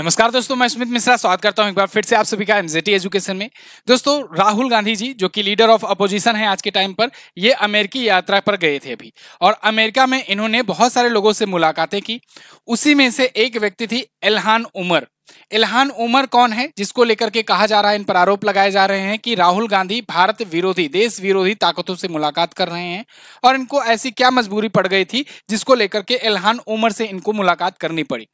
नमस्कार दोस्तों मैं सुमित मिश्रा स्वागत करता हूं एक बार फिर से आप सभी का एमजेटी एजुकेशन में दोस्तों राहुल गांधी जी जो कि लीडर ऑफ अपोजिशन है आज के टाइम पर ये अमेरिकी यात्रा पर गए थे अभी और अमेरिका में इन्होंने बहुत सारे लोगों से मुलाकातें की उसी में से एक व्यक्ति थी एलहान उमर इलहान उमर कौन है जिसको लेकर के कहा जा रहा है इन पर आरोप लगाए जा रहे हैं कि राहुल गांधी भारत विरोधी देश विरोधी ताकतों से मुलाकात कर रहे हैं और इनको ऐसी क्या मजबूरी पड़ गई थी जिसको लेकर के इल्हान उमर से इनको मुलाकात करनी पड़ी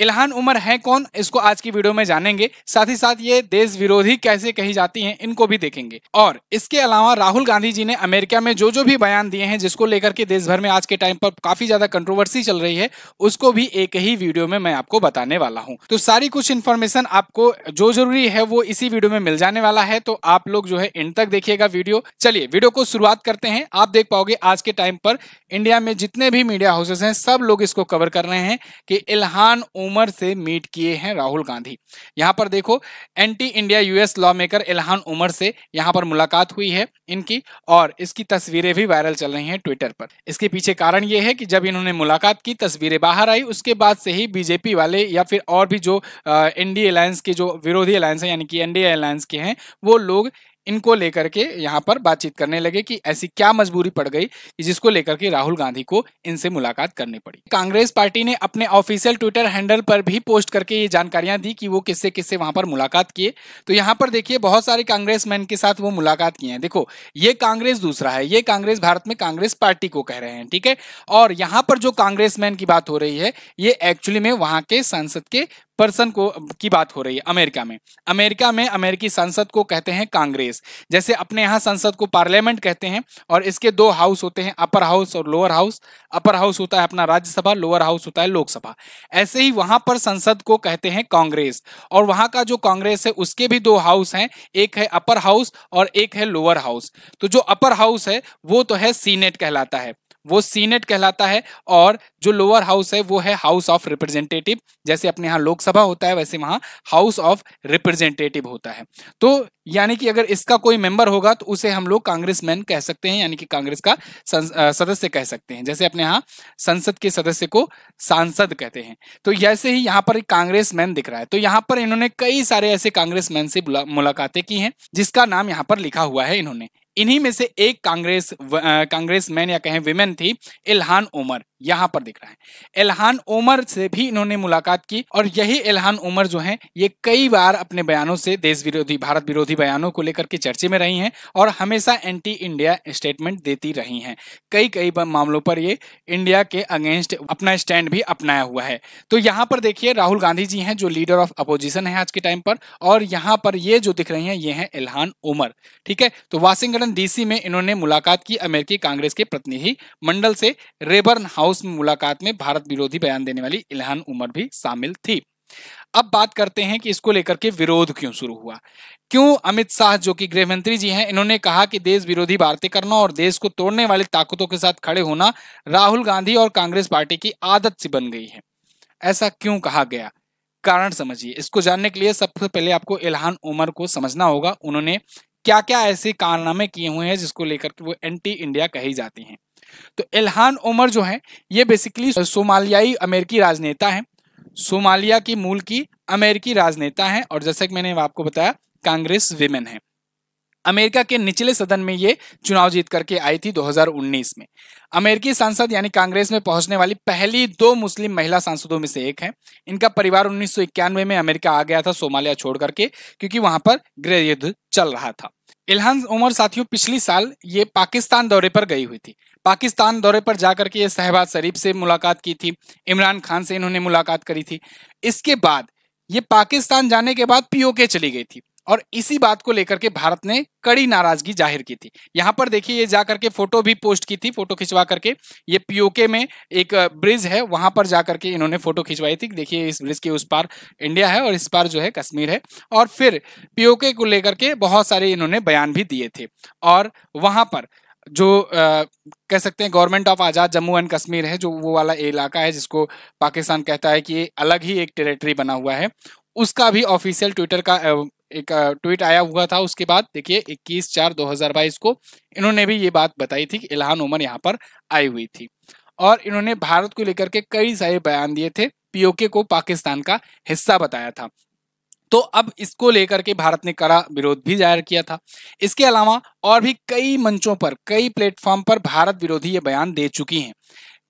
इल्हान उमर है कौन इसको आज की वीडियो में जानेंगे साथ ही साथ ये देश विरोधी कैसे कही जाती हैं इनको भी देखेंगे और इसके अलावा राहुल गांधी जी ने अमेरिका में जो जो भी बयान दिए हैं जिसको लेकर के देश भर में आज के टाइम पर काफी ज्यादा कंट्रोवर्सी चल रही है उसको भी एक ही वीडियो में मैं आपको बताने वाला हूँ तो सारी कुछ इन्फॉर्मेशन आपको जो जरूरी है वो इसी वीडियो में मिल जाने वाला है तो आप लोग जो है इन तक देखिएगा वीडियो चलिए वीडियो को शुरुआत करते हैं आप देख पाओगे आज के टाइम पर इंडिया में जितने भी मीडिया हाउसेस हैं सब लोग इसको कवर कर रहे हैं कि इल्हान उमर से मीट किए हैं राहुल गांधी यहाँ पर देखो anti India US lawmaker Ilhan Omar से यहाँ पर मुलाकात हुई है इनकी और इसकी तस्वीरें भी वायरल चल रही हैं ट्विटर पर इसके पीछे कारण ये है कि जब इन्होंने मुलाकात की तस्वीरें बाहर आई उसके बाद से ही बीजेपी वाले या फिर और भी जो एनडीए अलायंस के जो विरोधी अलायंस है यानी कि एनडीए अलायंस के हैं वो लोग इनको लेकर के यहाँ पर बातचीत करने लगे कि ऐसी क्या मजबूरी पड़ गई कि जिसको लेकर के राहुल गांधी को इनसे मुलाकात करनी पड़ी कांग्रेस पार्टी ने अपने ऑफिशियल ट्विटर हैंडल पर भी पोस्ट करके ये जानकारियां दी कि वो किससे किससे वहां पर मुलाकात किए तो यहाँ पर देखिए बहुत सारे कांग्रेस मैन के साथ वो मुलाकात किए हैं देखो ये कांग्रेस दूसरा है ये कांग्रेस भारत में कांग्रेस पार्टी को कह रहे हैं ठीक है और यहाँ पर जो कांग्रेस मैन की बात हो रही है ये एक्चुअली में वहां के संसद के पर्सन को की बात हो रही है अमेरिका में अमेरिका में अमेरिकी संसद को कहते हैं कांग्रेस जैसे अपने यहाँ संसद को पार्लियामेंट कहते हैं और इसके दो हाउस होते हैं अपर हाउस और लोअर हाउस अपर हाउस होता है अपना राज्यसभा लोअर हाउस होता है लोकसभा ऐसे ही वहां पर संसद को कहते हैं कांग्रेस और वहां का जो कांग्रेस है उसके भी दो हाउस हैं एक है अपर हाउस और एक है लोअर हाउस तो जो अपर हाउस है वो तो है सीनेट कहलाता है वो सीनेट कहलाता है और जो लोअर हाउस है वो है हाउस ऑफ रिप्रेजेंटेटिव जैसे अपने यहाँ लोकसभा होता है वैसे वहाँ हाउस ऑफ रिप्रेजेंटेटिव होता है तो यानी कि अगर इसका कोई मेंबर होगा तो उसे हम लोग कांग्रेस मैन कह सकते हैं यानी कि कांग्रेस का सदस्य कह सकते हैं जैसे अपने यहाँ संसद के सदस्य को सांसद कहते हैं तो जैसे ही यहाँ पर कांग्रेस मैन दिख रहा है तो यहाँ पर इन्होंने कई सारे ऐसे कांग्रेस मैन से मुलाकातें की हैं जिसका नाम यहाँ पर लिखा हुआ है इन्होंने इन्हीं में से एक कांग्रेस कांग्रेस मैन या कहें विमेन थी इल्हान उमर यहाँ पर दिख रहा है एलहान उमर से भी इन्होंने मुलाकात की और यही एलहान उमर जो हैं ये कई बार अपने बयानों से देश विरोधी भारत विरोधी बयानों को लेकर के चर्चे में रही हैं और हमेशा एंटी इंडिया स्टेटमेंट देती रही हैं कई कई मामलों पर ये इंडिया के अगेंस्ट अपना स्टैंड भी अपनाया हुआ है तो यहाँ पर देखिए राहुल गांधी जी हैं जो लीडर ऑफ अपोजिशन है आज के टाइम पर और यहाँ पर ये जो दिख रही है ये है एलहान उमर ठीक है तो वाशिंगटन डीसी में इन्होंने मुलाकात की अमेरिकी कांग्रेस के प्रतिनिधि मंडल से रेबर्न हाउस हाउस में मुलाकात में भारत विरोधी बयान देने वाली इल्हान उमर भी शामिल थी अब बात करते हैं कि इसको लेकर के विरोध क्यों शुरू हुआ क्यों अमित शाह जो कि गृह मंत्री जी हैं इन्होंने कहा कि देश विरोधी बातें करना और देश को तोड़ने वाली ताकतों के साथ खड़े होना राहुल गांधी और कांग्रेस पार्टी की आदत सी बन गई है ऐसा क्यों कहा गया कारण समझिए इसको जानने के लिए सबसे पहले आपको इल्हान उमर को समझना होगा उन्होंने क्या क्या ऐसे कारनामे किए हुए हैं जिसको लेकर वो एंटी इंडिया कही जाती हैं तो एल्हान उमर जो हैं ये बेसिकली सोमालियाई अमेरिकी राजनेता हैं सोमालिया की मूल की अमेरिकी राजनेता हैं और जैसा कि मैंने आपको बताया कांग्रेस विमेन है अमेरिका के निचले सदन में ये चुनाव जीत करके आई थी 2019 में अमेरिकी सांसद यानी कांग्रेस में पहुंचने वाली पहली दो मुस्लिम महिला सांसदों में से एक हैं इनका परिवार उन्नीस में अमेरिका आ गया था सोमालिया छोड़ करके क्योंकि वहां पर गृह युद्ध चल रहा था इलहान उमर साथियों पिछली साल ये पाकिस्तान दौरे पर गई हुई थी पाकिस्तान दौरे पर जाकर के ये शहबाज शरीफ से मुलाकात की थी इमरान खान से इन्होंने मुलाकात करी थी इसके बाद ये पाकिस्तान जाने के बाद पीओके चली गई थी और इसी बात को लेकर के भारत ने कड़ी नाराजगी जाहिर की थी यहाँ पर देखिए ये जाकर के फोटो भी पोस्ट की थी फोटो खिंचवा करके ये पीओके में एक ब्रिज है वहां पर जाकर के इन्होंने फोटो खिंचवाई थी देखिए इस ब्रिज के उस पार इंडिया है और इस पार जो है कश्मीर है और फिर पीओके को लेकर के बहुत सारे इन्होंने बयान भी दिए थे और वहां पर जो आ, कह सकते हैं government of Azad Jammu and Kashmir है जो वो वाला इलाका है जिसको पाकिस्तान कहता है कि अलग ही एक टेरिटरी बना हुआ है उसका भी ऑफिशियल ट्विटर का एक ट्वीट आया हुआ था उसके बाद देखिए 21 चार 2022 को इन्होंने भी ये बात बताई थी कि इलाहान उमर यहाँ पर आई हुई थी और इन्होंने भारत को लेकर के कई सारे बयान दिए थे पीओके को पाकिस्तान का हिस्सा बताया था तो अब इसको लेकर के भारत ने कड़ा विरोध भी जाहिर किया था इसके अलावा और भी कई मंचों पर कई प्लेटफॉर्म पर भारत विरोधी ये बयान दे चुकी हैं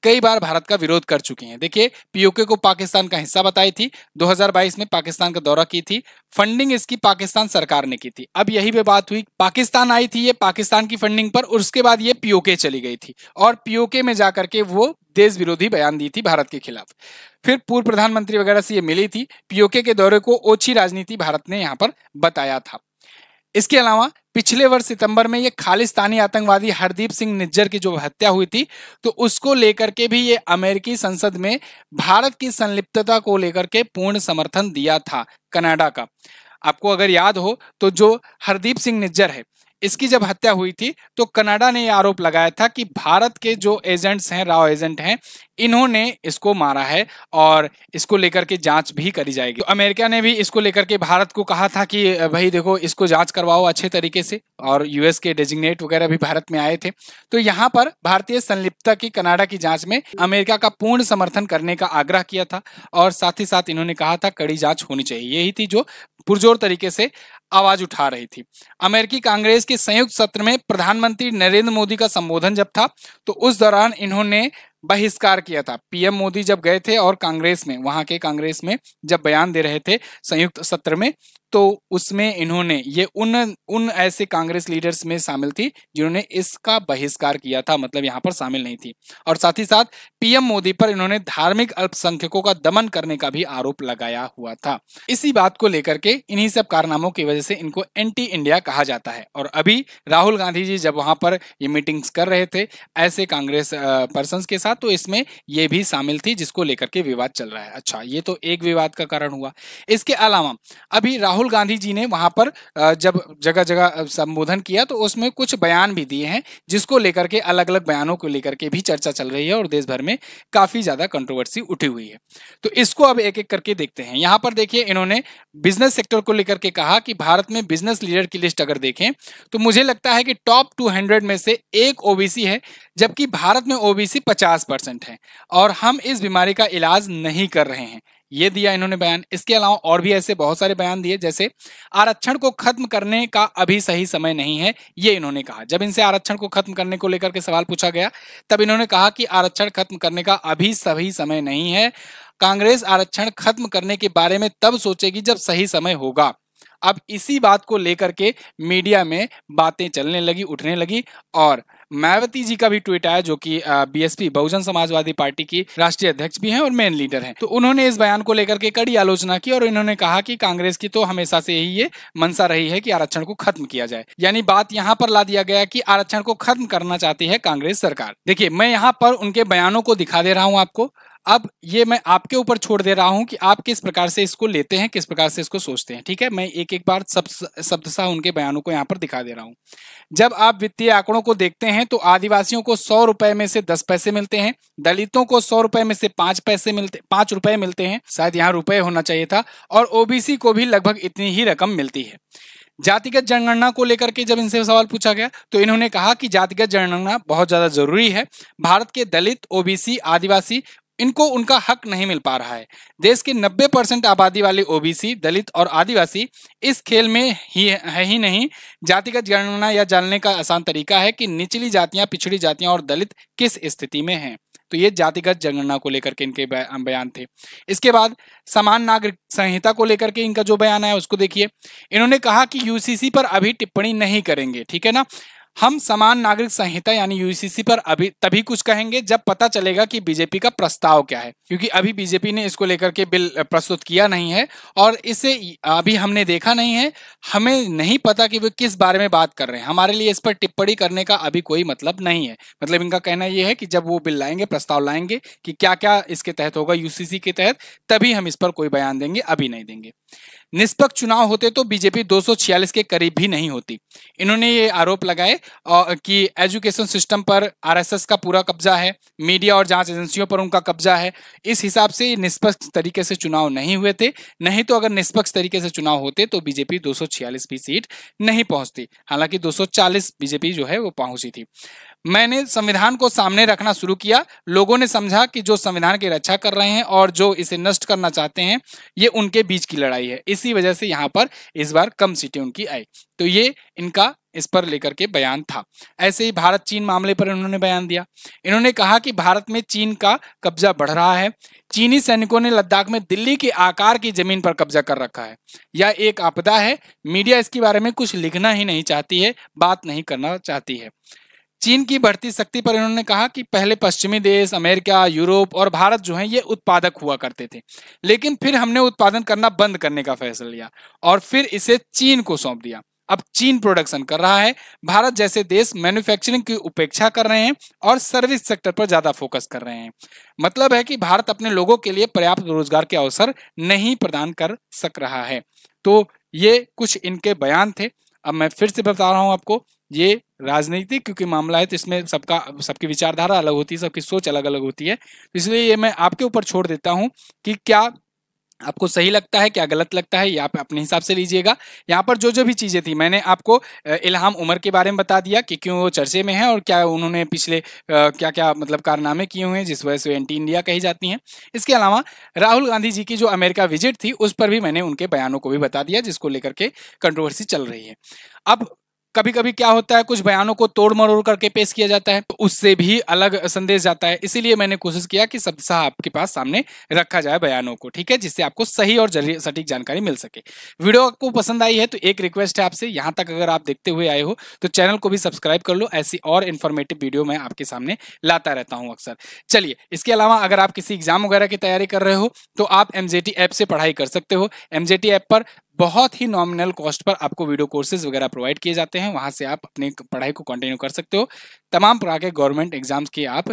कई बार भारत का विरोध कर चुकी हैं देखिए पीओके को पाकिस्तान का हिस्सा बताई थी 2022 में पाकिस्तान का दौरा की थी फंडिंग इसकी पाकिस्तान सरकार ने की थी अब यही पे बात हुई पाकिस्तान आई थी ये पाकिस्तान की फंडिंग पर और उसके बाद ये पीओके चली गई थी और पीओके में जाकर के वो देश विरोधी बयान दी थी भारत के खिलाफ फिर पूर्व प्रधानमंत्री वगैरह से ये मिली थी पीओके के दौरे को ओछी राजनीति भारत ने यहाँ पर बताया था इसके अलावा पिछले वर्ष सितंबर में ये खालिस्तानी आतंकवादी हरदीप सिंह निज्जर की जो हत्या हुई थी तो उसको लेकर के भी ये अमेरिकी संसद में भारत की संलिप्तता को लेकर के पूर्ण समर्थन दिया था कनाडा का आपको अगर याद हो तो जो हरदीप सिंह निज्जर है इसकी जब हत्या हुई थी तो कनाडा ने यह आरोप लगाया था कि भारत के जो एजेंट्स हैं राव एजेंट हैं इन्होंने इसको मारा है और इसको लेकर के जांच भी करी जाएगी तो अमेरिका ने भी इसको लेकर के भारत को कहा था कि भाई देखो इसको जांच करवाओ अच्छे तरीके से और यूएस के डेजिग्नेट वगैरह भी भारत में आए थे तो यहाँ पर भारतीय संलिप्तता की कनाडा की जांच में अमेरिका का पूर्ण समर्थन करने का आग्रह किया था और साथ ही साथ इन्होंने कहा था कड़ी जांच होनी चाहिए यही थी जो पुरजोर तरीके से आवाज उठा रही थी अमेरिकी कांग्रेस के संयुक्त सत्र में प्रधानमंत्री नरेंद्र मोदी का संबोधन जब था तो उस दौरान इन्होंने बहिष्कार किया था पीएम मोदी जब गए थे और कांग्रेस में वहां के कांग्रेस में जब बयान दे रहे थे संयुक्त सत्र में तो उसमें इन्होंने ये उन उन ऐसे कांग्रेस लीडर्स में शामिल थी जिन्होंने इसका बहिष्कार किया था मतलब यहाँ पर शामिल नहीं थी और साथ ही साथ पीएम मोदी पर इन्होंने धार्मिक अल्पसंख्यकों का दमन करने का भी आरोप लगाया हुआ था इसी बात को लेकर के इन्हीं सब कारनामों की वजह से इनको एंटी इंडिया कहा जाता है और अभी राहुल गांधी जी जब वहां पर ये मीटिंग्स कर रहे थे ऐसे कांग्रेस पर्सन के साथ था तो इसमें ये भी शामिल थी जिसको लेकर के विवाद चल रहा है अच्छा ये तो एक विवाद का कारण हुआ इसके अलावा अभी राहुल गांधी जी ने वहां पर जब जगह जगह संबोधन किया तो उसमें कुछ बयान भी दिए हैं जिसको लेकर के अलग अलग बयानों को लेकर के भी चर्चा चल रही है और देश भर में काफी ज्यादा कंट्रोवर्सी उठी हुई है तो इसको अब एक एक करके देखते हैं यहां पर देखिए इन्होंने बिजनेस सेक्टर को लेकर के कहा कि भारत में बिजनेस लीडर की लिस्ट अगर देखें तो मुझे लगता है कि टॉप 200 में से एक ओबीसी है जबकि भारत में ओबीसी 50 पचास परसेंट है और हम इस बीमारी का इलाज नहीं कर रहे हैं ये दिया इन्होंने बयान इसके अलावा और भी ऐसे बहुत सारे बयान दिए जैसे आरक्षण को खत्म करने का अभी सही समय नहीं है ये इन्होंने कहा जब इनसे आरक्षण को खत्म करने को लेकर के सवाल पूछा गया तब इन्होंने कहा कि आरक्षण खत्म करने का अभी सही समय नहीं है कांग्रेस आरक्षण खत्म करने के बारे में तब सोचेगी जब सही समय होगा अब इसी बात को लेकर के मीडिया में बातें चलने लगी उठने लगी और मायावती जी का भी ट्वीट आया जो कि बीएसपी बहुजन समाजवादी पार्टी की राष्ट्रीय अध्यक्ष भी हैं और मेन लीडर हैं तो उन्होंने इस बयान को लेकर के कड़ी आलोचना की और इन्होंने कहा कि कांग्रेस की तो हमेशा से यही ये मनसा रही है कि आरक्षण को खत्म किया जाए यानी बात यहाँ पर ला दिया गया कि आरक्षण को खत्म करना चाहती है कांग्रेस सरकार देखिए मैं यहाँ पर उनके बयानों को दिखा दे रहा हूँ आपको अब ये मैं आपके ऊपर छोड़ दे रहा हूं कि आप किस प्रकार से इसको लेते हैं किस प्रकार से इसको सोचते हैं ठीक है मैं एक एक बार सब सा उनके बयानों को यहाँ पर दिखा दे रहा हूँ जब आप वित्तीय आंकड़ों को देखते हैं तो आदिवासियों को सौ रुपए में से दस पैसे मिलते हैं दलितों को सौ रुपए में से पांच पैसे मिलते पांच रुपए मिलते हैं शायद यहाँ रुपए होना चाहिए था और ओबीसी को भी लगभग इतनी ही रकम मिलती है जातिगत जनगणना को लेकर के जब इनसे सवाल पूछा गया तो इन्होंने कहा कि जातिगत जनगणना बहुत ज्यादा जरूरी है भारत के दलित ओबीसी आदिवासी इनको उनका हक नहीं मिल पा रहा है देश के 90 परसेंट आबादी वाले ओबीसी दलित और आदिवासी इस खेल में ही है ही नहीं जातिगत गणना या जानने का आसान तरीका है कि निचली जातियां पिछड़ी जातियां और दलित किस स्थिति में हैं तो ये जातिगत जनगणना को लेकर के इनके बयान थे इसके बाद समान नागरिक संहिता को लेकर के इनका जो बयान है उसको देखिए इन्होंने कहा कि यूसीसी पर अभी टिप्पणी नहीं करेंगे ठीक है ना हम समान नागरिक संहिता यानी यूसीसी पर अभी तभी कुछ कहेंगे जब पता चलेगा कि बीजेपी का प्रस्ताव क्या है क्योंकि अभी बीजेपी ने इसको लेकर के बिल प्रस्तुत किया नहीं है और इसे अभी हमने देखा नहीं है हमें नहीं पता कि वे किस बारे में बात कर रहे हैं हमारे लिए इस पर टिप्पणी करने का अभी कोई मतलब नहीं है मतलब इनका कहना यह है कि जब वो बिल लाएंगे प्रस्ताव लाएंगे कि क्या क्या इसके तहत होगा यूसीसी के तहत तभी हम इस पर कोई बयान देंगे अभी नहीं देंगे निष्पक्ष चुनाव होते तो बीजेपी 246 के करीब भी नहीं होती इन्होंने ये आरोप लगाए कि एजुकेशन सिस्टम पर आरएसएस का पूरा कब्जा है मीडिया और जांच एजेंसियों पर उनका कब्जा है इस हिसाब से निष्पक्ष तरीके से चुनाव नहीं हुए थे नहीं तो अगर निष्पक्ष तरीके से चुनाव होते तो बीजेपी दो भी सीट नहीं पहुंचती हालांकि दो बीजेपी जो है वो पहुंची थी मैंने संविधान को सामने रखना शुरू किया लोगों ने समझा कि जो संविधान की रक्षा कर रहे हैं और जो इसे नष्ट करना चाहते हैं ये उनके बीच की लड़ाई है इसी वजह से यहाँ पर इस बार कम सीटें उनकी आई तो ये इनका इस पर लेकर के बयान था ऐसे ही भारत चीन मामले पर इन्होंने बयान दिया इन्होंने कहा कि भारत में चीन का कब्जा बढ़ रहा है चीनी सैनिकों ने लद्दाख में दिल्ली के आकार की जमीन पर कब्जा कर रखा है यह एक आपदा है मीडिया इसके बारे में कुछ लिखना ही नहीं चाहती है बात नहीं करना चाहती है चीन की बढ़ती शक्ति पर इन्होंने कहा कि पहले पश्चिमी देश अमेरिका यूरोप और भारत जो है ये उत्पादक हुआ करते थे लेकिन फिर हमने उत्पादन करना बंद करने का फैसला लिया और फिर इसे चीन को सौंप दिया अब चीन प्रोडक्शन कर रहा है भारत जैसे देश मैन्युफैक्चरिंग की उपेक्षा कर रहे हैं और सर्विस सेक्टर पर ज्यादा फोकस कर रहे हैं मतलब है कि भारत अपने लोगों के लिए पर्याप्त रोजगार के अवसर नहीं प्रदान कर सक रहा है तो ये कुछ इनके बयान थे अब मैं फिर से बता रहा हूं आपको ये राजनीतिक क्योंकि मामला है तो इसमें सबका सबकी विचारधारा अलग होती है सबकी सोच अलग अलग होती है तो इसलिए ये मैं आपके ऊपर छोड़ देता हूँ कि क्या आपको सही लगता है क्या गलत लगता है ये आप अपने हिसाब से लीजिएगा यहाँ पर जो जो भी चीज़ें थी मैंने आपको इल्हाम उमर के बारे में बता दिया कि क्यों वो चर्चे में है और क्या उन्होंने पिछले क्या क्या मतलब कारनामे किए हुए हैं जिस वजह से एंटी इंडिया कही जाती हैं इसके अलावा राहुल गांधी जी की जो अमेरिका विजिट थी उस पर भी मैंने उनके बयानों को भी बता दिया जिसको लेकर के कंट्रोवर्सी चल रही है अब कभी कभी क्या होता है कुछ बयानों को तोड़ मरोड़ करके पेश किया जाता है तो उससे भी अलग संदेश जाता है इसीलिए मैंने कोशिश किया कि सब आपके पास सामने रखा जाए बयानों को ठीक है जिससे आपको सही और सटीक जानकारी मिल सके वीडियो आपको पसंद आई है तो एक रिक्वेस्ट है आपसे यहाँ तक अगर आप देखते हुए आए हो तो चैनल को भी सब्सक्राइब कर लो ऐसी और इन्फॉर्मेटिव वीडियो मैं आपके सामने लाता रहता हूँ अक्सर चलिए इसके अलावा अगर आप किसी एग्जाम वगैरह की तैयारी कर रहे हो तो आप एम ऐप से पढ़ाई कर सकते हो एम ऐप पर बहुत ही नॉमिनल कॉस्ट पर आपको वीडियो कोर्सेज वगैरह प्रोवाइड किए जाते हैं वहां से आप अपनी पढ़ाई को कंटिन्यू कर सकते हो तमाम प्रकार के गवर्नमेंट एग्जाम्स की आप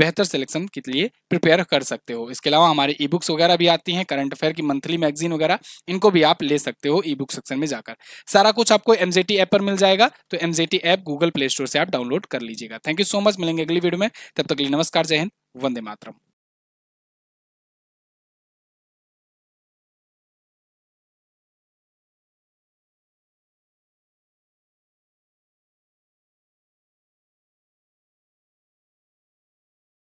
बेहतर सिलेक्शन के लिए प्रिपेयर कर सकते हो इसके अलावा हमारे ई बुक्स वगैरह भी आती हैं करंट अफेयर की मंथली मैगजीन वगैरह इनको भी आप ले सकते हो ई बुक सेक्शन में जाकर सारा कुछ आपको एम ऐप पर मिल जाएगा तो M app Google Play store से आप डाउनलोड कर लीजिएगा थैंक यू सो मच मिलेंगे अगली वीडियो में तब तक के लिए नमस्कार जय हिंद वंदे मातरम